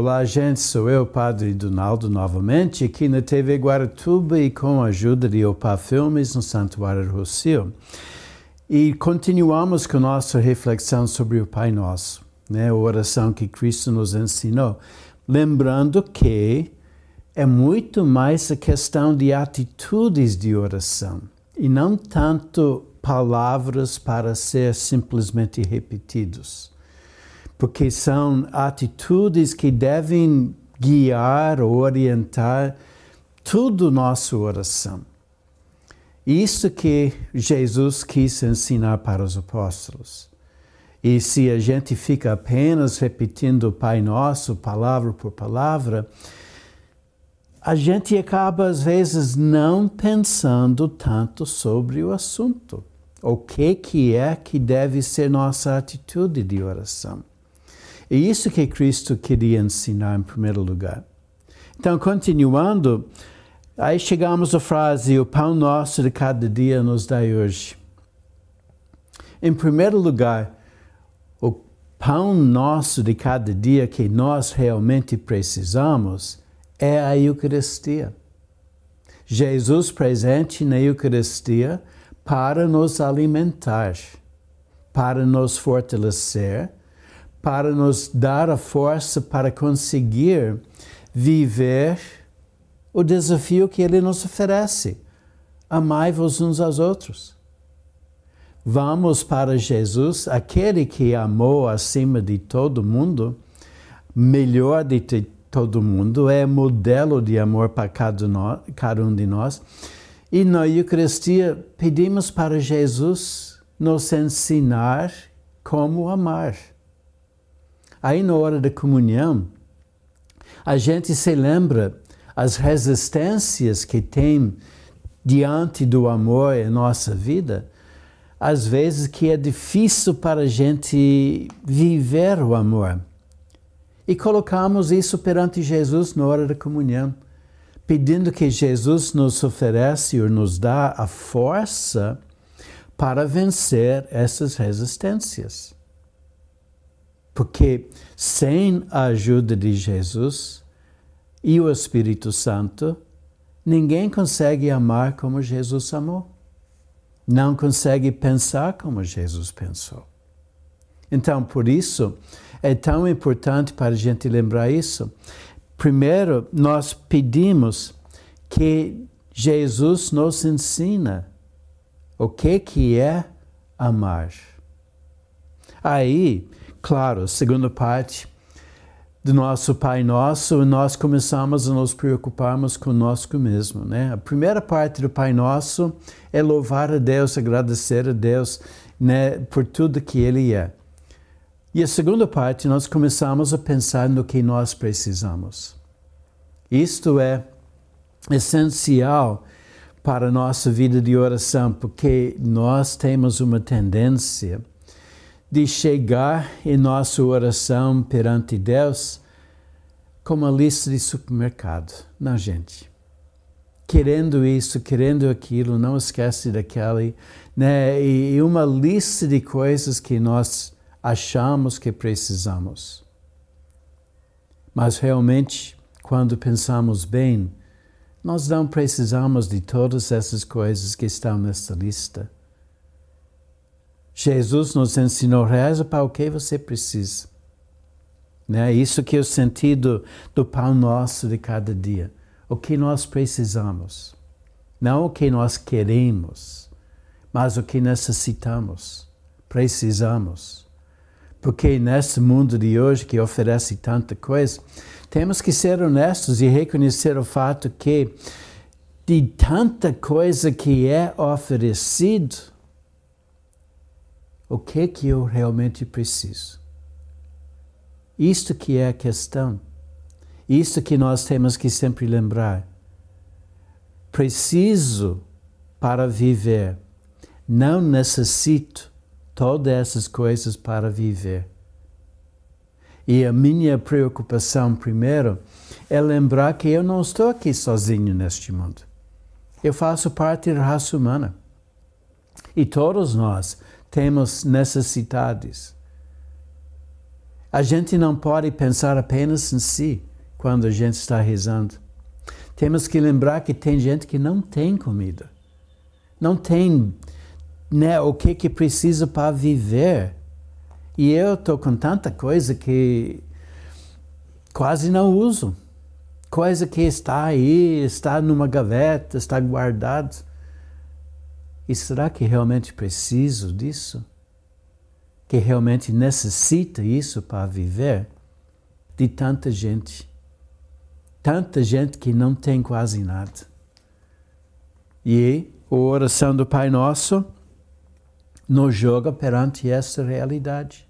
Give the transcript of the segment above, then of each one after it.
Olá, gente, sou eu, Padre Donaldo, novamente, aqui na TV Guaratuba e com a ajuda de Opa Filmes no Santuário Rocio. E continuamos com nossa reflexão sobre o Pai Nosso, né? a oração que Cristo nos ensinou. Lembrando que é muito mais a questão de atitudes de oração e não tanto palavras para ser simplesmente repetidos porque são atitudes que devem guiar, orientar tudo nosso oração. Isso que Jesus quis ensinar para os apóstolos. E se a gente fica apenas repetindo o Pai Nosso, palavra por palavra, a gente acaba às vezes não pensando tanto sobre o assunto. O que que é que deve ser nossa atitude de oração? É isso que Cristo queria ensinar em primeiro lugar. Então, continuando, aí chegamos à frase: O pão nosso de cada dia nos dai hoje. Em primeiro lugar, o pão nosso de cada dia que nós realmente precisamos é a Eucaristia. Jesus presente na Eucaristia para nos alimentar, para nos fortalecer para nos dar a força para conseguir viver o desafio que ele nos oferece. Amai-vos uns aos outros. Vamos para Jesus, aquele que amou acima de todo mundo, melhor de todo mundo, é modelo de amor para cada um de nós. E na Eucaristia pedimos para Jesus nos ensinar como amar aí na hora da comunhão, a gente se lembra as resistências que tem diante do amor em nossa vida, às vezes que é difícil para a gente viver o amor. E colocamos isso perante Jesus na hora da comunhão, pedindo que Jesus nos oferece ou nos dá a força para vencer essas resistências. Porque sem a ajuda de Jesus e o Espírito Santo, ninguém consegue amar como Jesus amou. Não consegue pensar como Jesus pensou. Então, por isso, é tão importante para a gente lembrar isso. Primeiro, nós pedimos que Jesus nos ensina o que que é amar. Aí Claro, segunda parte do nosso Pai Nosso, nós começamos a nos preocuparmos conosco mesmo, né? A primeira parte do Pai Nosso é louvar a Deus, agradecer a Deus, né, por tudo que Ele é. E a segunda parte, nós começamos a pensar no que nós precisamos. Isto é essencial para a nossa vida de oração, porque nós temos uma tendência de chegar em nossa oração perante Deus com uma lista de supermercado. Não, gente. Querendo isso, querendo aquilo, não esquece daquele, né? E uma lista de coisas que nós achamos que precisamos. Mas realmente, quando pensamos bem, nós não precisamos de todas essas coisas que estão nesta lista. Jesus nos ensinou, reza para o que você precisa. Né? Isso que é o sentido do pão nosso de cada dia. O que nós precisamos. Não o que nós queremos, mas o que necessitamos, precisamos. Porque nesse mundo de hoje que oferece tanta coisa, temos que ser honestos e reconhecer o fato que de tanta coisa que é oferecido, o que que eu realmente preciso. Isto que é a questão. Isto que nós temos que sempre lembrar. Preciso para viver. Não necessito todas essas coisas para viver. E a minha preocupação primeiro é lembrar que eu não estou aqui sozinho neste mundo. Eu faço parte da raça humana. E todos nós temos necessidades. A gente não pode pensar apenas em si quando a gente está rezando. Temos que lembrar que tem gente que não tem comida, não tem né, o que, que precisa para viver. E eu estou com tanta coisa que quase não uso. Coisa que está aí, está numa gaveta, está guardado. E será que realmente preciso disso? Que realmente necessita isso para viver? De tanta gente. Tanta gente que não tem quase nada. E a oração do Pai Nosso nos joga perante essa realidade.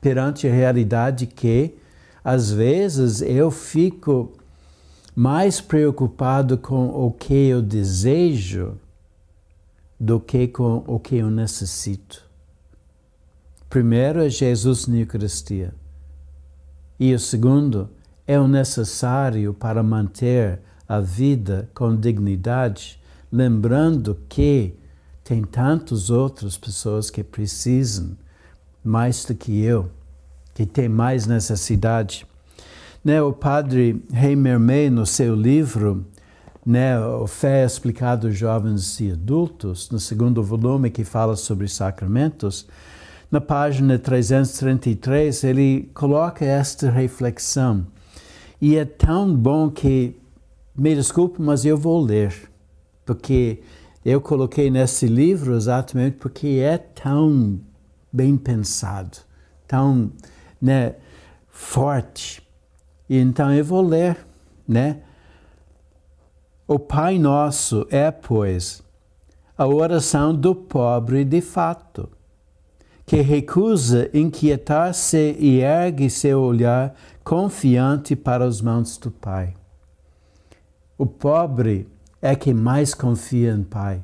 Perante a realidade que, às vezes, eu fico mais preocupado com o que eu desejo do que com o que eu necessito. Primeiro é Jesus na Eucaristia. E o segundo é o necessário para manter a vida com dignidade, lembrando que tem tantas outras pessoas que precisam mais do que eu, que têm mais necessidade. Né, o padre May no seu livro né, o Fé é Explicado aos Jovens e Adultos, no segundo volume que fala sobre sacramentos, na página 333 ele coloca esta reflexão. E é tão bom que, me desculpe, mas eu vou ler, porque eu coloquei nesse livro exatamente porque é tão bem pensado, tão né, forte. então eu vou ler, né? O Pai Nosso é, pois, a oração do pobre de fato, que recusa inquietar-se e ergue seu olhar confiante para os mãos do Pai. O pobre é que mais confia em Pai,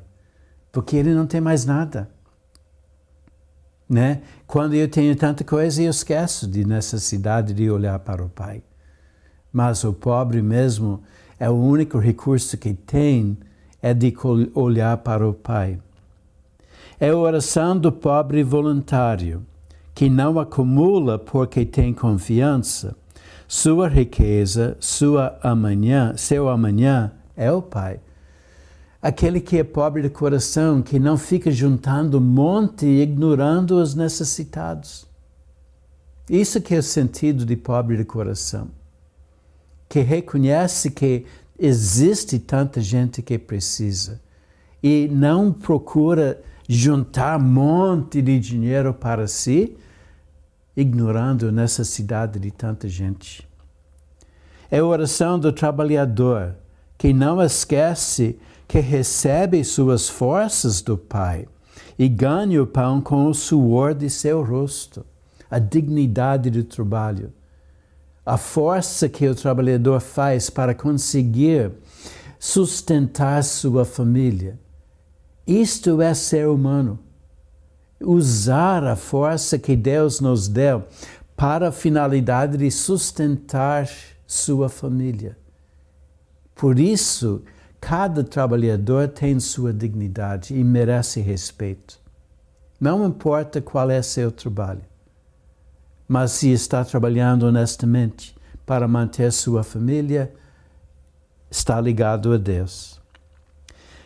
porque ele não tem mais nada. Né? Quando eu tenho tanta coisa, eu esqueço de necessidade de olhar para o Pai. Mas o pobre mesmo é o único recurso que tem é de olhar para o Pai. É a oração do pobre voluntário, que não acumula porque tem confiança. Sua riqueza, sua amanhã, seu amanhã é o Pai. Aquele que é pobre de coração, que não fica juntando monte e ignorando os necessitados. Isso que é o sentido de pobre de coração que reconhece que existe tanta gente que precisa e não procura juntar um monte de dinheiro para si, ignorando a necessidade de tanta gente. É a oração do trabalhador que não esquece que recebe suas forças do Pai e ganha o pão com o suor de seu rosto, a dignidade do trabalho a força que o trabalhador faz para conseguir sustentar sua família. Isto é ser humano. Usar a força que Deus nos deu para a finalidade de sustentar sua família. Por isso, cada trabalhador tem sua dignidade e merece respeito. Não importa qual é seu trabalho mas se está trabalhando honestamente para manter sua família, está ligado a Deus.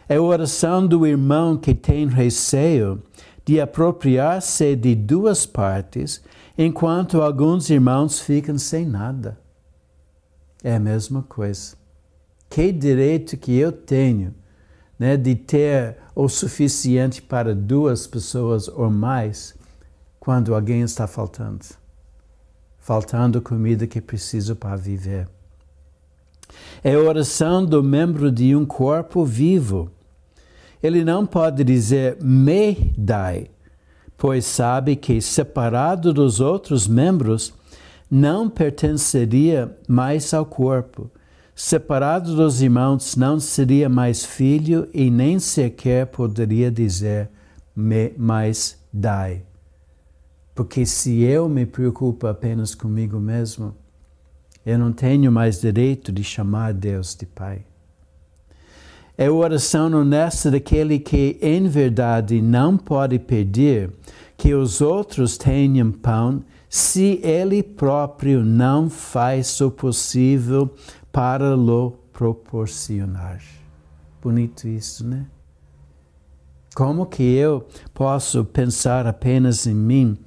É a oração do irmão que tem receio de apropriar-se de duas partes, enquanto alguns irmãos ficam sem nada. É a mesma coisa. Que direito que eu tenho né, de ter o suficiente para duas pessoas ou mais quando alguém está faltando? faltando comida que é preciso para viver. É a oração do membro de um corpo vivo. Ele não pode dizer me dai, pois sabe que separado dos outros membros não pertenceria mais ao corpo. Separado dos irmãos não seria mais filho e nem sequer poderia dizer me mais dai. Porque se eu me preocupo apenas comigo mesmo, eu não tenho mais direito de chamar Deus de Pai. É a oração honesta daquele que, em verdade, não pode pedir que os outros tenham pão se ele próprio não faz o possível para lo proporcionar. Bonito isso, né? Como que eu posso pensar apenas em mim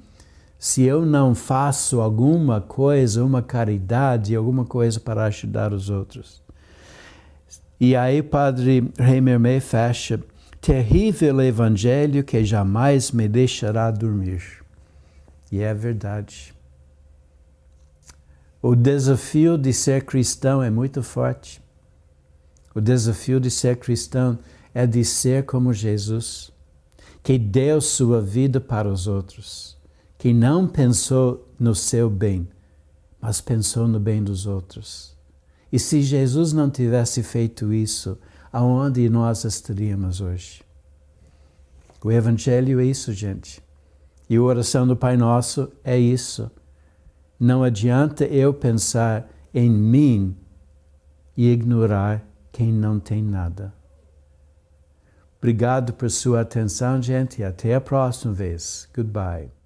se eu não faço alguma coisa, uma caridade, alguma coisa para ajudar os outros. E aí, Padre Heimerme fecha: terrível evangelho que jamais me deixará dormir. E é verdade. O desafio de ser cristão é muito forte. O desafio de ser cristão é de ser como Jesus, que deu sua vida para os outros que não pensou no seu bem, mas pensou no bem dos outros. E se Jesus não tivesse feito isso, aonde nós estaríamos hoje? O Evangelho é isso, gente. E a oração do Pai Nosso é isso. Não adianta eu pensar em mim e ignorar quem não tem nada. Obrigado por sua atenção, gente, e até a próxima vez. Goodbye.